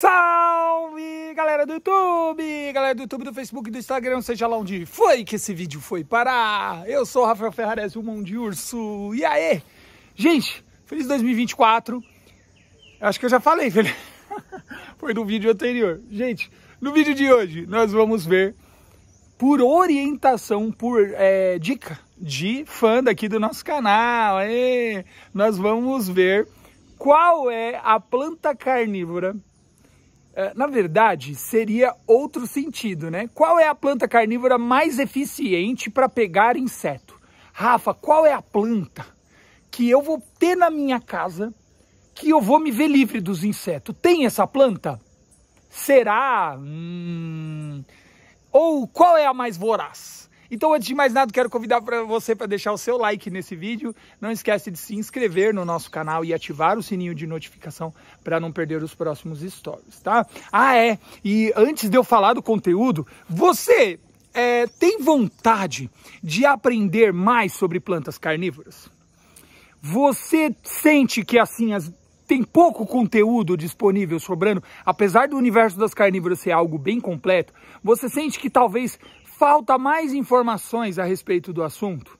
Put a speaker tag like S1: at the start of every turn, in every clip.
S1: Salve, galera do YouTube, galera do YouTube, do Facebook, do Instagram, seja lá onde foi que esse vídeo foi parar. Eu sou o Rafael Ferrares, o Mão de Urso. E aí? Gente, feliz 2024. Acho que eu já falei, velho. foi no vídeo anterior. Gente, no vídeo de hoje nós vamos ver por orientação, por é, dica de fã daqui do nosso canal. Aê! Nós vamos ver qual é a planta carnívora eh, na verdade, seria outro sentido, né? Qual é a planta carnívora mais eficiente para pegar inseto? Rafa, qual é a planta que eu vou ter na minha casa que eu vou me ver livre dos insetos? Tem essa planta? Será? Hum... Ou qual é a mais voraz? Então, antes de mais nada, quero convidar para você para deixar o seu like nesse vídeo. Não esquece de se inscrever no nosso canal e ativar o sininho de notificação para não perder os próximos stories, tá? Ah, é. E antes de eu falar do conteúdo, você é, tem vontade de aprender mais sobre plantas carnívoras? Você sente que assim as tem pouco conteúdo disponível sobrando, apesar do universo das carnívoras ser algo bem completo, você sente que talvez falta mais informações a respeito do assunto?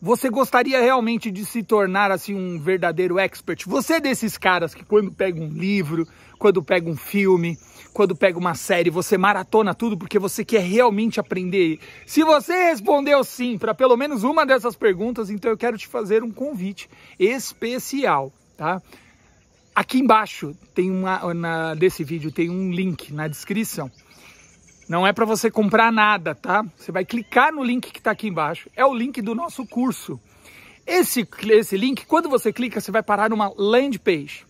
S1: Você gostaria realmente de se tornar assim um verdadeiro expert? Você é desses caras que quando pega um livro, quando pega um filme, quando pega uma série, você maratona tudo porque você quer realmente aprender. Se você respondeu sim para pelo menos uma dessas perguntas, então eu quero te fazer um convite especial, tá? Aqui embaixo tem uma na, desse vídeo tem um link na descrição não é para você comprar nada, tá? Você vai clicar no link que está aqui embaixo. É o link do nosso curso. Esse, esse link, quando você clica, você vai parar numa land page.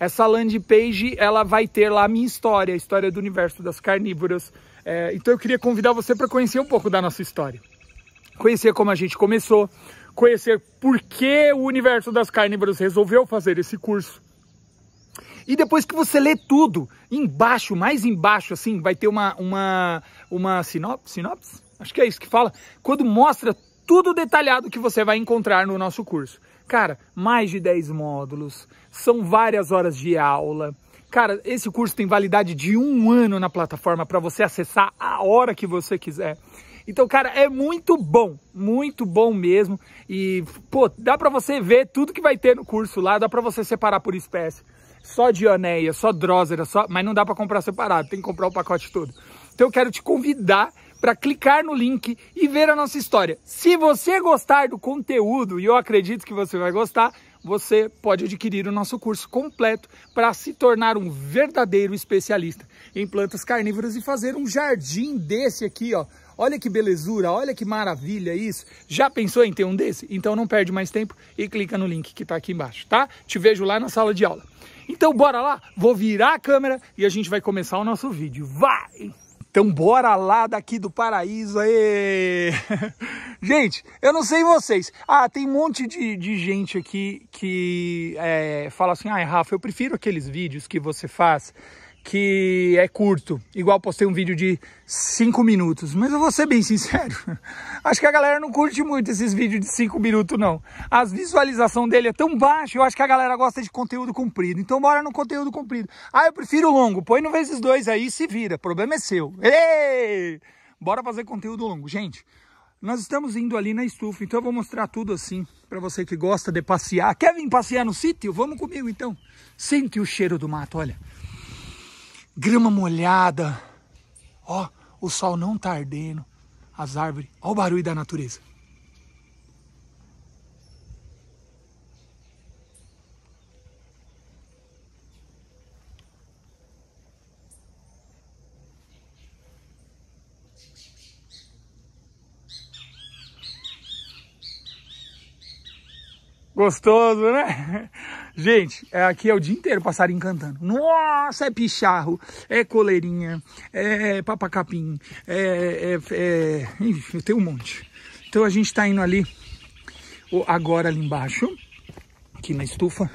S1: Essa land page, ela vai ter lá a minha história, a história do universo das carnívoras. É, então eu queria convidar você para conhecer um pouco da nossa história. Conhecer como a gente começou, conhecer por que o universo das carnívoras resolveu fazer esse curso, e depois que você lê tudo, embaixo, mais embaixo, assim, vai ter uma, uma, uma sinopse, sinopse? Acho que é isso que fala. Quando mostra tudo detalhado que você vai encontrar no nosso curso. Cara, mais de 10 módulos, são várias horas de aula. Cara, esse curso tem validade de um ano na plataforma para você acessar a hora que você quiser. Então, cara, é muito bom, muito bom mesmo. E, pô, dá para você ver tudo que vai ter no curso lá, dá para você separar por espécie só Dionéia, só Drosera, só, mas não dá para comprar separado, tem que comprar o pacote todo. Então eu quero te convidar para clicar no link e ver a nossa história. Se você gostar do conteúdo, e eu acredito que você vai gostar, você pode adquirir o nosso curso completo para se tornar um verdadeiro especialista em plantas carnívoras e fazer um jardim desse aqui, ó. Olha que belezura, olha que maravilha isso. Já pensou em ter um desse? Então não perde mais tempo e clica no link que está aqui embaixo, tá? Te vejo lá na sala de aula. Então bora lá, vou virar a câmera e a gente vai começar o nosso vídeo. Vai! Então bora lá daqui do paraíso, aí, gente, eu não sei vocês. Ah, tem um monte de, de gente aqui que é, fala assim, ai ah, Rafa, eu prefiro aqueles vídeos que você faz que é curto. Igual postei um vídeo de 5 minutos, mas eu vou ser bem sincero. Acho que a galera não curte muito esses vídeos de 5 minutos não. As visualização dele é tão baixa, eu acho que a galera gosta de conteúdo comprido. Então bora no conteúdo comprido. Ah, eu prefiro longo. Põe no vezes dois aí e se vira. problema é seu. Ei! Bora fazer conteúdo longo, gente. Nós estamos indo ali na estufa, então eu vou mostrar tudo assim para você que gosta de passear. Quer vir passear no sítio? Vamos comigo então. Sente o cheiro do mato, olha grama molhada. Ó, o sol não tá ardendo, as árvores. Ó o barulho da natureza. Gostoso, né? Gente, é, aqui é o dia inteiro passarinho cantando. Nossa, é picharro, é coleirinha, é papacapim, é, é, é... Enfim, tem um monte. Então a gente está indo ali, agora ali embaixo, aqui na estufa,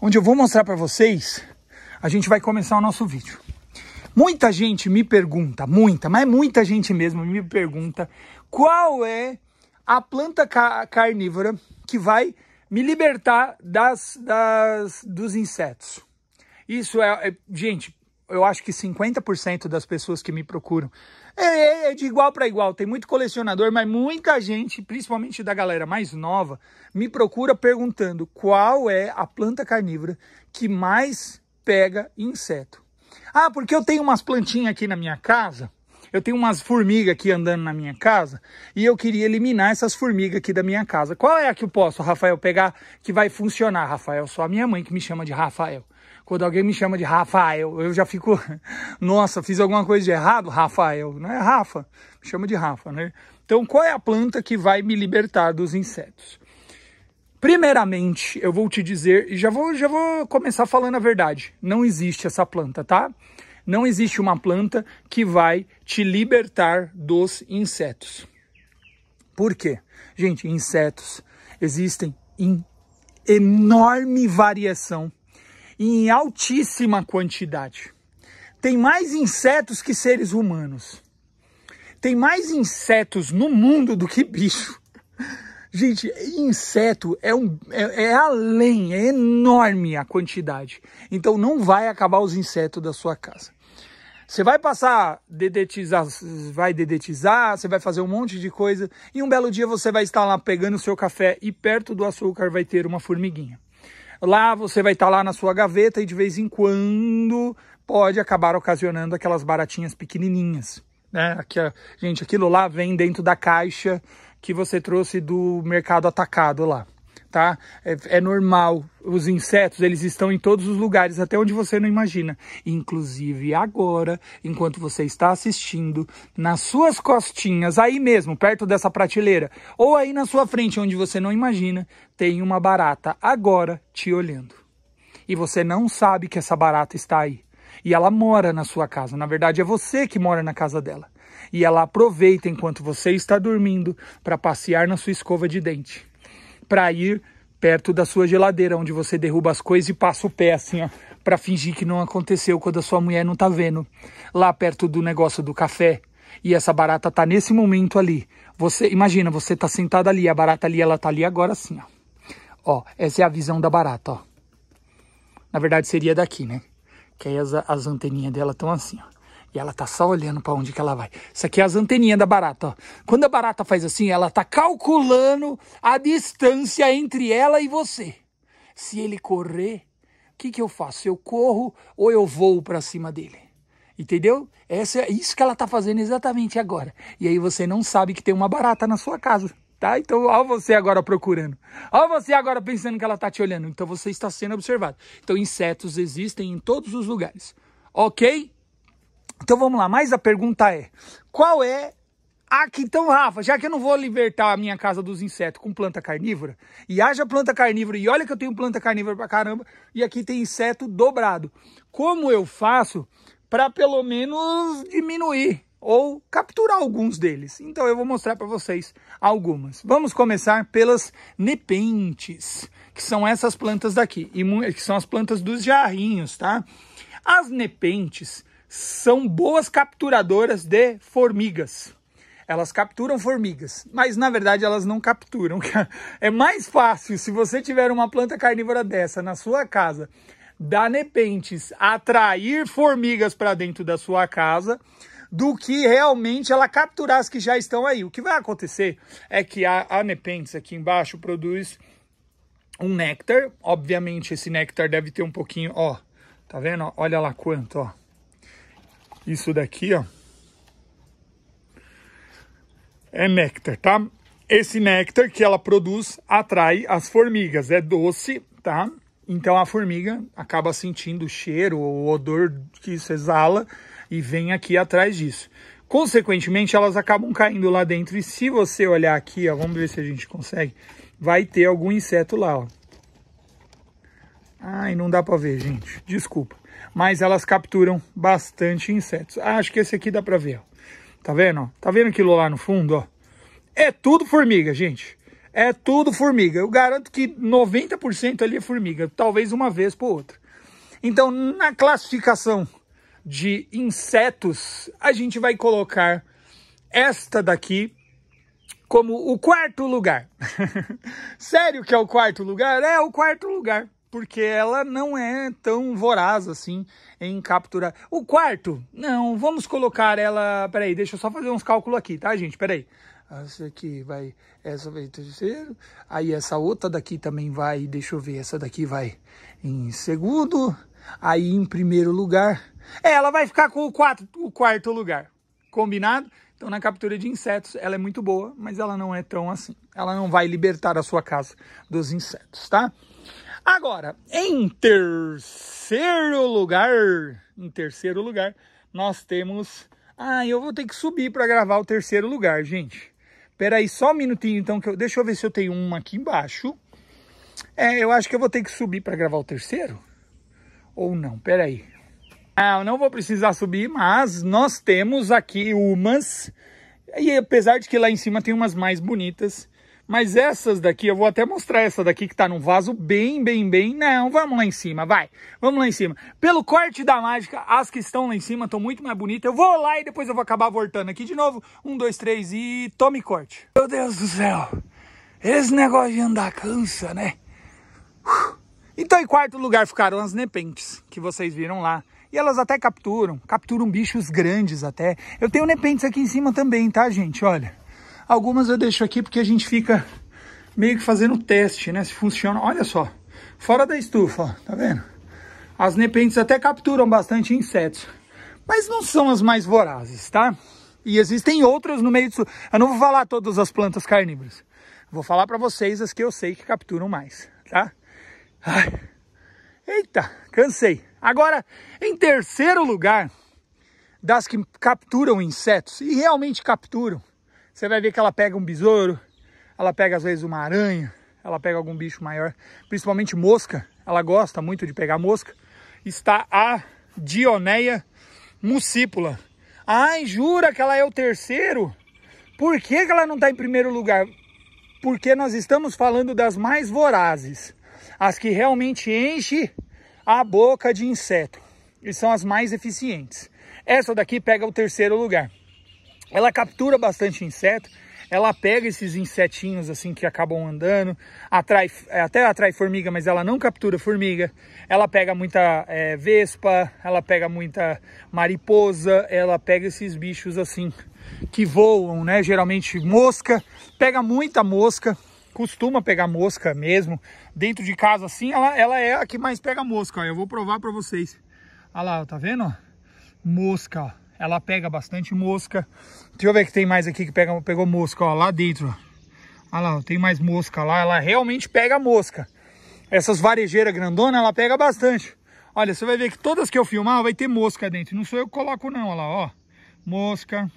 S1: onde eu vou mostrar para vocês, a gente vai começar o nosso vídeo. Muita gente me pergunta, muita, mas muita gente mesmo me pergunta qual é a planta carnívora que vai me libertar das, das dos insetos. Isso é, é gente, eu acho que 50% das pessoas que me procuram é, é, é de igual para igual. Tem muito colecionador, mas muita gente, principalmente da galera mais nova, me procura perguntando qual é a planta carnívora que mais pega inseto. Ah, porque eu tenho umas plantinhas aqui na minha casa eu tenho umas formigas aqui andando na minha casa e eu queria eliminar essas formigas aqui da minha casa. Qual é a que eu posso, Rafael, pegar que vai funcionar, Rafael? Só a minha mãe que me chama de Rafael. Quando alguém me chama de Rafael, eu já fico, nossa, fiz alguma coisa de errado, Rafael. Não é Rafa, me chama de Rafa, né? Então, qual é a planta que vai me libertar dos insetos? Primeiramente, eu vou te dizer, e já vou, já vou começar falando a verdade, não existe essa planta, tá? não existe uma planta que vai te libertar dos insetos. Por quê? Gente, insetos existem em enorme variação e em altíssima quantidade. Tem mais insetos que seres humanos. Tem mais insetos no mundo do que bicho. Gente, inseto é, um, é, é além, é enorme a quantidade. Então não vai acabar os insetos da sua casa. Você vai passar dedetizar, vai dedetizar, você vai fazer um monte de coisa e um belo dia você vai estar lá pegando o seu café e perto do açúcar vai ter uma formiguinha. Lá você vai estar lá na sua gaveta e de vez em quando pode acabar ocasionando aquelas baratinhas pequenininhas, né? Aqui, gente, aquilo lá vem dentro da caixa que você trouxe do mercado atacado lá. Tá? É, é, normal, os insetos eles estão em todos os lugares, até onde você não imagina. Inclusive agora, enquanto você está assistindo, nas suas costinhas, aí mesmo, perto dessa prateleira, ou aí na sua frente, onde você não imagina, tem uma barata agora te olhando. E você não sabe que essa barata está aí. E ela mora na sua casa. Na verdade, é você que mora na casa dela e ela aproveita enquanto você está dormindo para passear na sua escova de dente, para ir perto da sua geladeira, onde você derruba as coisas e passa o pé assim, ó, para fingir que não aconteceu quando a sua mulher não tá vendo. Lá perto do negócio do café, e essa barata tá nesse momento ali. Você imagina, você tá sentado ali, a barata ali, ela tá ali agora assim, ó. Ó, essa é a visão da barata, ó. Na verdade seria daqui, né? Que aí as, as anteninhas dela estão assim, ó. E ela tá só olhando para onde que ela vai. Isso aqui é as anteninhas da barata, ó. Quando a barata faz assim, ela tá calculando a distância entre ela e você. Se ele correr, o que que eu faço? Eu corro ou eu vou para cima dele? Entendeu? Essa é isso que ela tá fazendo exatamente agora. E aí você não sabe que tem uma barata na sua casa. Tá? Então, ó você agora procurando. Ó você agora pensando que ela tá te olhando. Então, você está sendo observado. Então, insetos existem em todos os lugares. Ok? Então vamos lá, mas a pergunta é: qual é ah, que então, Rafa, já que eu não vou libertar a minha casa dos insetos com planta carnívora, e haja planta carnívora, e olha que eu tenho planta carnívora pra caramba, e aqui tem inseto dobrado. Como eu faço para pelo menos diminuir ou capturar alguns deles? Então eu vou mostrar para vocês algumas. Vamos começar pelas nepentes, que são essas plantas daqui, e que são as plantas dos jarrinhos, tá? As nepentes, são boas capturadoras de formigas. Elas capturam formigas, mas na verdade elas não capturam. É mais fácil se você tiver uma planta carnívora dessa na sua casa, dar nepentes, atrair formigas para dentro da sua casa, do que realmente ela capturar as que já estão aí. O que vai acontecer é que a, a nepentes aqui embaixo produz um néctar. Obviamente esse néctar deve ter um pouquinho, ó, tá vendo? Olha lá quanto, ó isso daqui, ó. É néctar, tá? Esse néctar que ela produz atrai as formigas. É doce, tá? Então a formiga acaba sentindo o cheiro, o odor que isso exala e vem aqui atrás disso. Consequentemente, elas acabam caindo lá dentro. E se você olhar aqui, ó, vamos ver se a gente consegue, vai ter algum inseto lá, ó. Ai, não dá para ver, gente. Desculpa mas elas capturam bastante insetos. Ah, acho que esse aqui dá para ver, ó. Tá vendo, ó? Tá vendo aquilo lá no fundo, ó? É tudo formiga, gente. É tudo formiga. Eu garanto que 90% ali é formiga, talvez uma vez por outra. Então, na classificação de insetos, a gente vai colocar esta daqui como o quarto lugar. Sério que é o quarto lugar? É o quarto lugar porque ela não é tão voraz assim em capturar. O quarto, não, vamos colocar ela. Peraí, deixa eu só fazer uns cálculos aqui, tá, gente? Peraí. Essa aqui vai, essa vai terceiro, aí essa outra daqui também vai, deixa eu ver, essa daqui vai em segundo, aí em primeiro lugar. É, ela vai ficar com o, quatro, o quarto lugar, combinado? Então, na captura de insetos, ela é muito boa, mas ela não é tão assim. Ela não vai libertar a sua casa dos insetos, tá? Agora, em terceiro lugar, em terceiro lugar, nós temos. Ah, eu vou ter que subir para gravar o terceiro lugar, gente. Pera aí, só um minutinho, então, que eu... deixa eu ver se eu tenho uma aqui embaixo. É, eu acho que eu vou ter que subir para gravar o terceiro. Ou não, pera aí. Ah, eu não vou precisar subir, mas nós temos aqui umas. E apesar de que lá em cima tem umas mais bonitas mas essas daqui, eu vou até mostrar essa daqui que tá num vaso bem, bem, bem... Não, vamos lá em cima, vai. Vamos lá em cima. Pelo corte da mágica, as que estão lá em cima estão muito mais bonitas. Eu vou lá e depois eu vou acabar voltando aqui de novo. Um, dois, três e... Tome corte. Meu Deus do céu. Esse negócio de andar cansa, né? Então, em quarto lugar ficaram as nepentes, que vocês viram lá. E elas até capturam, capturam bichos grandes até. Eu tenho nepentes aqui em cima também, tá, gente? Olha. Algumas eu deixo aqui porque a gente fica meio que fazendo teste, né? Se funciona. Olha só, fora da estufa, ó, tá vendo? As nepentes até capturam bastante insetos, mas não são as mais vorazes, tá? E existem outras no meio disso. Eu não vou falar todas as plantas carnívoras. Vou falar para vocês as que eu sei que capturam mais, tá? Ai. Eita, cansei. Agora, em terceiro lugar, das que capturam insetos, e realmente capturam, você vai ver que ela pega um besouro, ela pega às vezes uma aranha, ela pega algum bicho maior, principalmente mosca. Ela gosta muito de pegar mosca. Está a Dioneia mucípula. Ai, jura que ela é o terceiro? Por que, que ela não está em primeiro lugar? Porque nós estamos falando das mais vorazes, as que realmente enchem a boca de inseto e são as mais eficientes. Essa daqui pega o terceiro lugar. Ela captura bastante inseto, ela pega esses insetinhos assim que acabam andando, atrai, é, até atrai formiga, mas ela não captura formiga. Ela pega muita é, vespa, ela pega muita mariposa, ela pega esses bichos assim que voam, né? Geralmente mosca, pega muita mosca, costuma pegar mosca mesmo. Dentro de casa assim, ela, ela é a que mais pega mosca. Ó. Eu vou provar para vocês. Olha lá, tá vendo? Mosca, ó ela pega bastante mosca. Deixa eu ver que tem mais aqui que pega, pegou mosca, ó, lá dentro. Olha lá, tem mais mosca lá. Ela realmente pega mosca. Essas varejeiras grandona, ela pega bastante. Olha, você vai ver que todas que eu filmar vai ter mosca dentro. Não sou eu que coloco não, olha lá, ó. Mosca.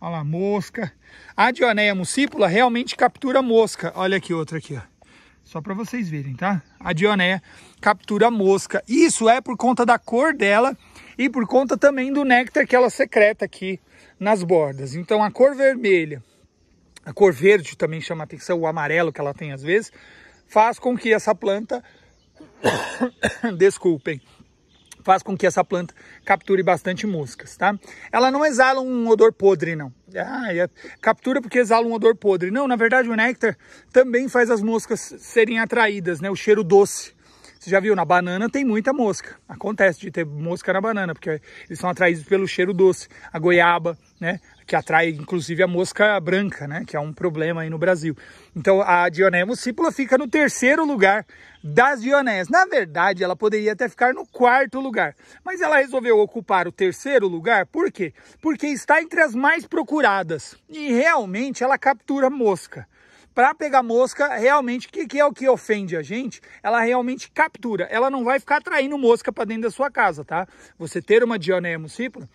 S1: Olha lá, mosca. A Dionéia mucípula realmente captura mosca. Olha aqui outra aqui, ó. Só para vocês verem, tá? A Dionéia captura mosca. Isso é por conta da cor dela e por conta também do néctar que ela secreta aqui nas bordas. Então a cor vermelha, a cor verde também chama atenção, o amarelo que ela tem às vezes, faz com que essa planta, desculpem, faz com que essa planta capture bastante moscas, tá? Ela não exala um odor podre, não. Ah, é... captura porque exala um odor podre. Não, na verdade o néctar também faz as moscas serem atraídas, né? O cheiro doce você já viu, na banana tem muita mosca. Acontece de ter mosca na banana, porque eles são atraídos pelo cheiro doce. A goiaba, né? Que atrai inclusive a mosca branca, né? Que é um problema aí no Brasil. Então a Dionéia mucípula fica no terceiro lugar das Dionéias. Na verdade, ela poderia até ficar no quarto lugar, mas ela resolveu ocupar o terceiro lugar, por quê? Porque está entre as mais procuradas e realmente ela captura mosca para pegar mosca realmente, que, que é o que ofende a gente, ela realmente captura, ela não vai ficar atraindo mosca para dentro da sua casa, tá? Você ter uma dioneia mucípula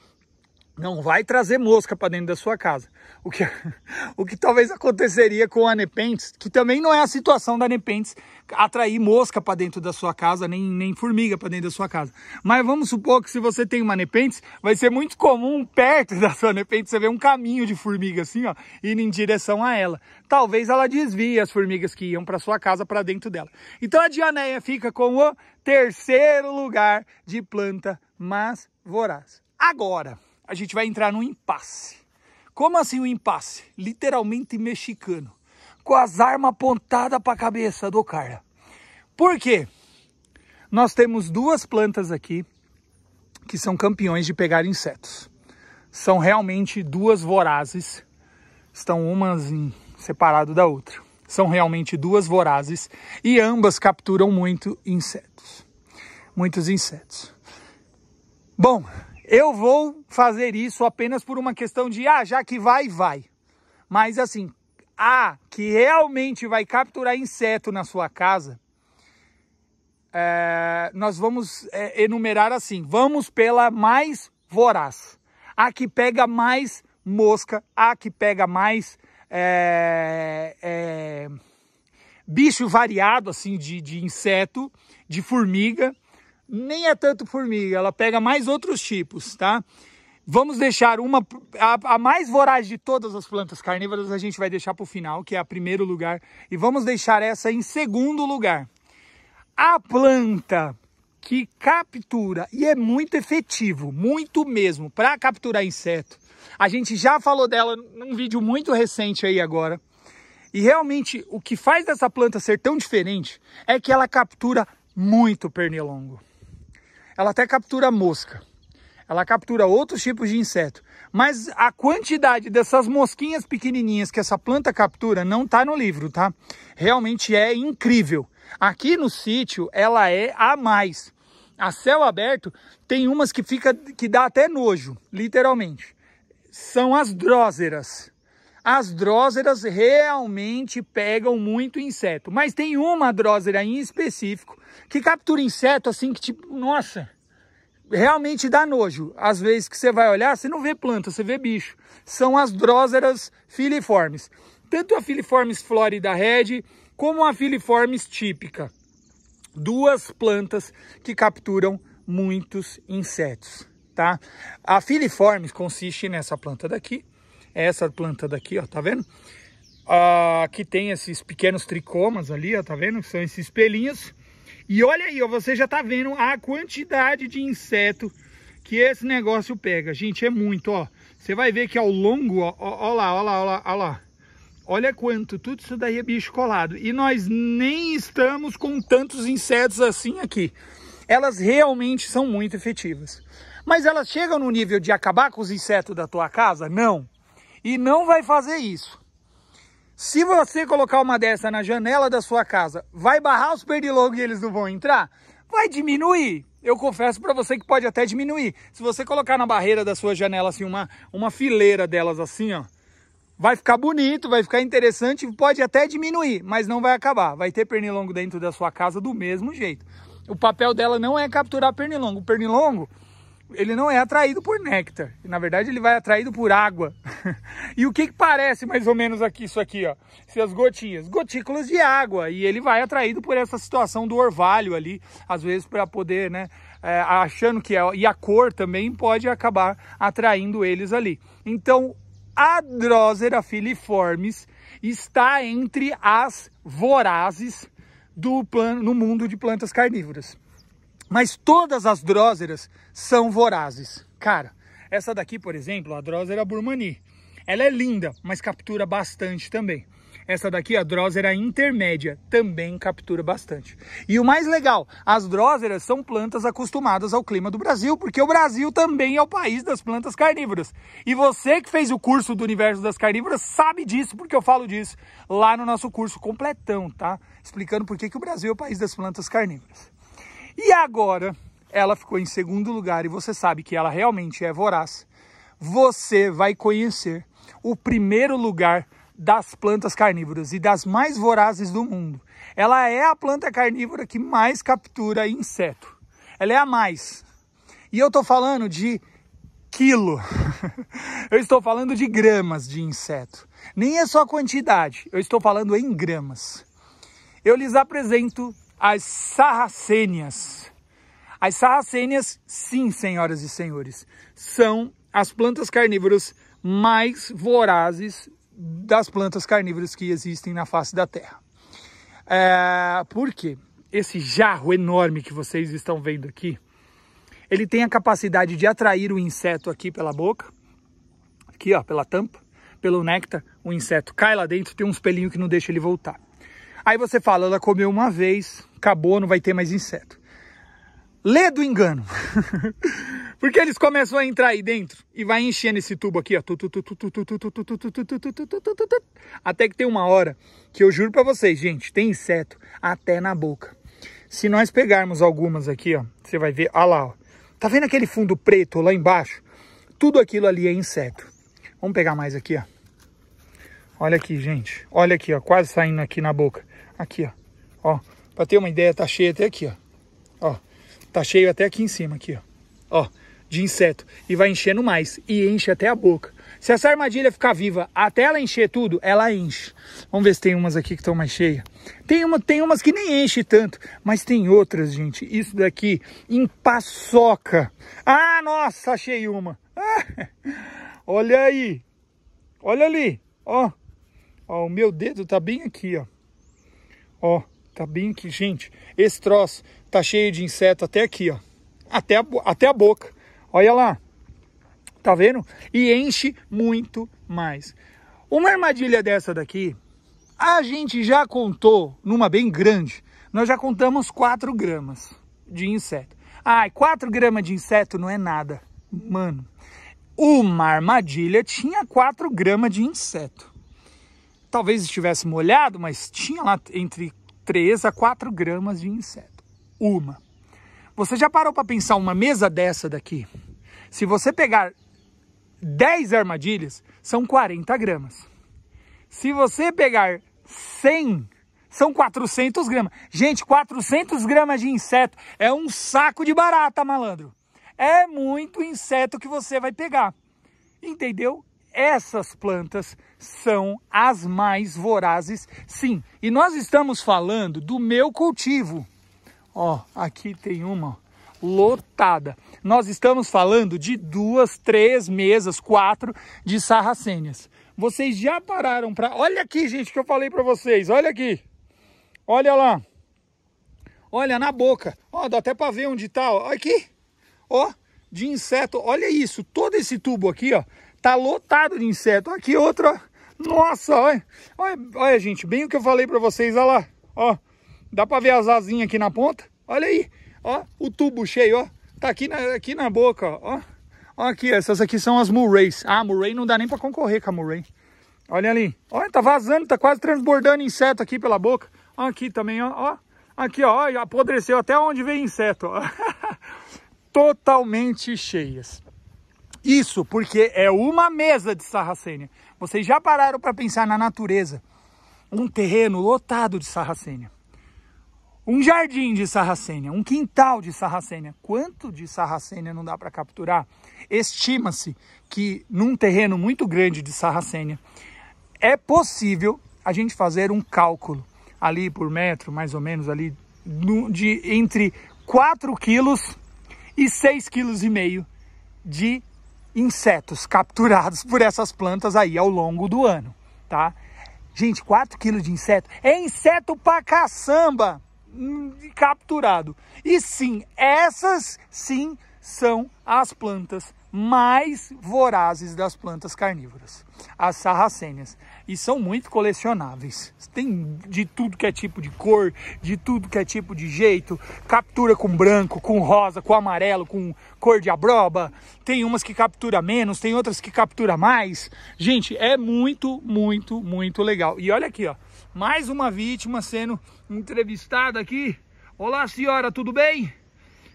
S1: não vai trazer mosca para dentro da sua casa. O que, o que talvez aconteceria com a Nepentes, que também não é a situação da Nepentes atrair mosca para dentro da sua casa, nem, nem formiga para dentro da sua casa. Mas vamos supor que se você tem uma Nepentes, vai ser muito comum perto da sua Nepentes você ver um caminho de formiga assim, ó, indo em direção a ela. Talvez ela desvie as formigas que iam para sua casa para dentro dela. Então a Dianeia fica com o terceiro lugar de planta mais voraz. Agora, a gente vai entrar num impasse. Como assim um impasse? Literalmente mexicano. Com as armas apontadas para a cabeça do cara. Por quê? Nós temos duas plantas aqui que são campeões de pegar insetos. São realmente duas vorazes. Estão umas em, separado da outra. São realmente duas vorazes e ambas capturam muito insetos. Muitos insetos. Bom, eu vou fazer isso apenas por uma questão de, ah, já que vai, vai. Mas assim, a que realmente vai capturar inseto na sua casa, é, nós vamos é, enumerar assim, vamos pela mais voraz. A que pega mais mosca, a que pega mais é, é bicho variado, assim, de, de inseto, de formiga, nem é tanto formiga, ela pega mais outros tipos, tá? Vamos deixar uma a, a mais voraz de todas as plantas carnívoras a gente vai deixar para o final, que é a primeiro lugar, e vamos deixar essa em segundo lugar. A planta que captura e é muito efetivo, muito mesmo, para capturar inseto. A gente já falou dela num vídeo muito recente aí agora. E realmente o que faz dessa planta ser tão diferente é que ela captura muito pernilongo ela até captura mosca. Ela captura outros tipos de inseto. Mas a quantidade dessas mosquinhas pequenininhas que essa planta captura não está no livro, tá? Realmente é incrível. Aqui no sítio, ela é a mais. A céu aberto, tem umas que fica que dá até nojo, literalmente. São as dróseras as dróseras realmente pegam muito inseto. Mas tem uma drósera em específico que captura inseto assim que tipo, nossa, realmente dá nojo. Às vezes que você vai olhar, você não vê planta, você vê bicho. São as dróseras filiformes. Tanto a filiformes florida red como a filiformes típica. Duas plantas que capturam muitos insetos, tá? A filiformes consiste nessa planta daqui, é essa planta daqui, ó, tá vendo? Ah, que tem esses pequenos tricomas ali, ó, tá vendo? São esses pelinhos. E olha aí, ó, você já tá vendo a quantidade de inseto que esse negócio pega. Gente, é muito, ó. Você vai ver que ao longo, ó, ó, ó lá, ó lá, ó lá, ó lá. Olha quanto, tudo isso daí é bicho colado. E nós nem estamos com tantos insetos assim aqui. Elas realmente são muito efetivas. Mas elas chegam no nível de acabar com os insetos da tua casa? Não e não vai fazer isso. Se você colocar uma dessa na janela da sua casa, vai barrar os pernilongos e eles não vão entrar? Vai diminuir? Eu confesso para você que pode até diminuir. Se você colocar na barreira da sua janela assim uma, uma fileira delas assim, ó, vai ficar bonito, vai ficar interessante, pode até diminuir, mas não vai acabar. Vai ter pernilongo dentro da sua casa do mesmo jeito. O papel dela não é capturar pernilongo. O pernilongo ele não é atraído por néctar. Na verdade, ele vai atraído por água. e o que, que parece mais ou menos aqui isso aqui, ó? Essas gotinhas, gotículas de água. E ele vai atraído por essa situação do orvalho ali, às vezes para poder, né, é, achando que é, e a cor também pode acabar atraindo eles ali. Então, a Drosera filiformes está entre as vorazes do plano no mundo de plantas carnívoras. Mas todas as dróseras são vorazes. Cara, essa daqui, por exemplo, a drósera burmani. Ela é linda, mas captura bastante também. Essa daqui, a drósera intermédia, também captura bastante. E o mais legal, as dróseras são plantas acostumadas ao clima do Brasil, porque o Brasil também é o país das plantas carnívoras. E você que fez o curso do Universo das Carnívoras sabe disso, porque eu falo disso lá no nosso curso completão, tá? Explicando por que, que o Brasil é o país das plantas carnívoras. E agora ela ficou em segundo lugar e você sabe que ela realmente é voraz. Você vai conhecer o primeiro lugar das plantas carnívoras e das mais vorazes do mundo. Ela é a planta carnívora que mais captura inseto. Ela é a mais. E eu estou falando de quilo. eu estou falando de gramas de inseto. Nem é só quantidade, eu estou falando em gramas. Eu lhes apresento as sarracênias. As sarracênias, sim, senhoras e senhores, são as plantas carnívoras mais vorazes das plantas carnívoras que existem na face da Terra. É, por quê? Esse jarro enorme que vocês estão vendo aqui, ele tem a capacidade de atrair o inseto aqui pela boca, aqui ó, pela tampa, pelo néctar, o inseto cai lá dentro, tem uns pelinhos que não deixa ele voltar. Aí você fala, ela comeu uma vez, acabou, não vai ter mais inseto. Lê do engano. Porque eles começam a entrar aí dentro e vai enchendo esse tubo aqui, ó. Até que tem uma hora que eu juro para vocês, gente, tem inseto até na boca. Se nós pegarmos algumas aqui, ó, você vai ver, olha lá, ó. Tá vendo aquele fundo preto lá embaixo? Tudo aquilo ali é inseto. Vamos pegar mais aqui, ó. Olha aqui, gente. Olha aqui, ó, quase saindo aqui na boca. Aqui, ó. Ó, para ter uma ideia, tá cheio até aqui, ó. Ó, tá cheio até aqui em cima, aqui, ó. Ó, de inseto. E vai enchendo mais. E enche até a boca. Se essa armadilha ficar viva até ela encher tudo, ela enche. Vamos ver se tem umas aqui que estão mais cheias. Tem, uma, tem umas que nem enche tanto, mas tem outras, gente. Isso daqui empaçoca. Ah, nossa, achei uma. Ah, olha aí. Olha ali. Ó. Ó, o meu dedo tá bem aqui, ó. Ó. Tá bem que, gente, esse troço tá cheio de inseto até aqui, ó. Até a, até a boca. Olha lá. Tá vendo? E enche muito mais. Uma armadilha dessa daqui, a gente já contou numa bem grande. Nós já contamos 4 gramas de inseto. Ai, 4 gramas de inseto não é nada. Mano, uma armadilha tinha 4 gramas de inseto. Talvez estivesse molhado, mas tinha lá entre 3 a 4 gramas de inseto. Uma. Você já parou para pensar uma mesa dessa daqui? Se você pegar 10 armadilhas, são 40 gramas. Se você pegar 100, são 400 gramas. Gente, 400 gramas de inseto é um saco de barata, malandro. É muito inseto que você vai pegar. Entendeu? essas plantas são as mais vorazes, sim. E nós estamos falando do meu cultivo. Ó, aqui tem uma lotada. Nós estamos falando de duas, três mesas, quatro de sarracênias. Vocês já pararam para... Olha aqui, gente, que eu falei para vocês. Olha aqui. Olha lá. Olha na boca. Ó, dá até para ver onde tá. Ó. Aqui. Ó, de inseto. Olha isso. Todo esse tubo aqui, ó. Tá lotado de inseto. Aqui outra. Nossa, olha. Olha, olha gente, bem o que eu falei para vocês. Olha lá. Ó, dá para ver as asinhas aqui na ponta. Olha aí. Ó, o tubo cheio, ó. Tá aqui na, aqui na boca, ó. Ó aqui, essas aqui são as Murrays. Ah, Murray não dá nem para concorrer com a Murray. Olha ali. Olha, tá vazando, tá quase transbordando inseto aqui pela boca. Ó, aqui também, ó. ó. Aqui, ó, apodreceu até onde veio inseto, ó. Totalmente cheias. Isso porque é uma mesa de sarracênia. Vocês já pararam para pensar na natureza? Um terreno lotado de sarracênia. Um jardim de sarracênia, um quintal de sarracênia. Quanto de sarracênia não dá para capturar? Estima-se que num terreno muito grande de sarracênia é possível a gente fazer um cálculo ali por metro, mais ou menos ali de entre 4 quilos e 6,5 quilos e meio de insetos capturados por essas plantas aí ao longo do ano, tá? Gente, 4 quilos de inseto é inseto pra caçamba hum, capturado. E sim, essas sim são as plantas mais vorazes das plantas carnívoras, as sarracênias e são muito colecionáveis. Tem de tudo que é tipo de cor, de tudo que é tipo de jeito. Captura com branco, com rosa, com amarelo, com cor de abroba. Tem umas que captura menos, tem outras que captura mais. Gente, é muito, muito, muito legal. E olha aqui, ó, mais uma vítima sendo entrevistada aqui. Olá, senhora, tudo bem?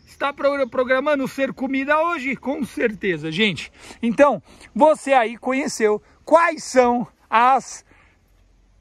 S1: Está programando ser comida hoje? Com certeza, gente. Então, você aí conheceu quais são as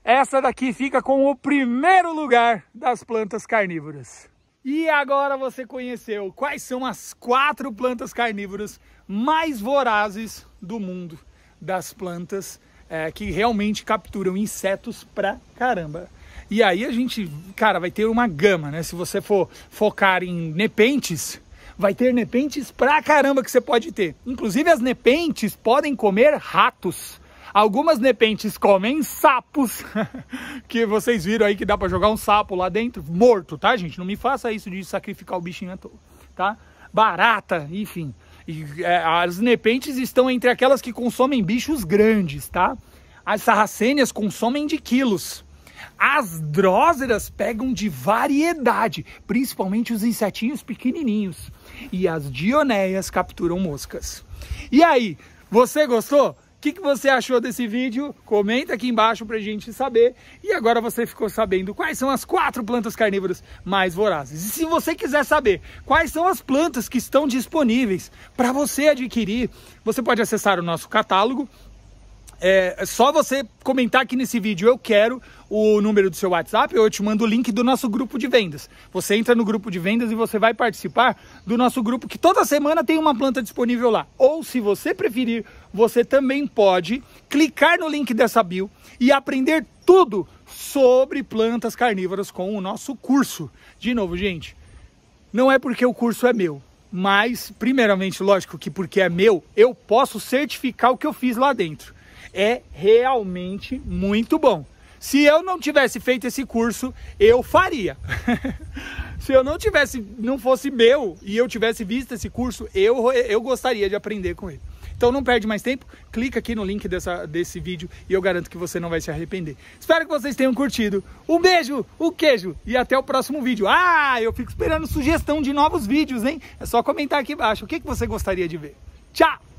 S1: essa daqui fica com o primeiro lugar das plantas carnívoras. E agora você conheceu quais são as quatro plantas carnívoras mais vorazes do mundo das plantas é, que realmente capturam insetos pra caramba. E aí a gente, cara, vai ter uma gama, né? Se você for focar em nepentes, vai ter nepentes pra caramba que você pode ter. Inclusive as nepentes podem comer ratos. Algumas nepentes comem sapos, que vocês viram aí que dá para jogar um sapo lá dentro, morto, tá, gente? Não me faça isso de sacrificar o bichinho à toa, tá? Barata, enfim. E, é, as nepentes estão entre aquelas que consomem bichos grandes, tá? As sarracênias consomem de quilos. As dróseras pegam de variedade, principalmente os insetinhos pequenininhos. E as dionéias capturam moscas. E aí, você gostou? que, que você achou desse vídeo? Comenta aqui embaixo pra gente saber. E agora você ficou sabendo quais são as quatro plantas carnívoras mais vorazes. E se você quiser saber quais são as plantas que estão disponíveis para você adquirir, você pode acessar o nosso catálogo é só você comentar aqui nesse vídeo, eu quero o número do seu WhatsApp, eu te mando o link do nosso grupo de vendas. Você entra no grupo de vendas e você vai participar do nosso grupo que toda semana tem uma planta disponível lá. Ou se você preferir, você também pode clicar no link dessa bio e aprender tudo sobre plantas carnívoras com o nosso curso. De novo, gente, não é porque o curso é meu, mas primeiramente, lógico que porque é meu, eu posso certificar o que eu fiz lá dentro é realmente muito bom. Se eu não tivesse feito esse curso, eu faria. Se eu não tivesse, não fosse meu e eu tivesse visto esse curso, eu, eu gostaria de aprender com ele. Então não perde mais tempo, clica aqui no link dessa, desse vídeo e eu garanto que você não vai se arrepender. Espero que vocês tenham curtido. Um beijo, um queijo e até o próximo vídeo. Ah, eu fico esperando sugestão de novos vídeos, hein? É só comentar aqui embaixo o que, que você gostaria de ver. Tchau!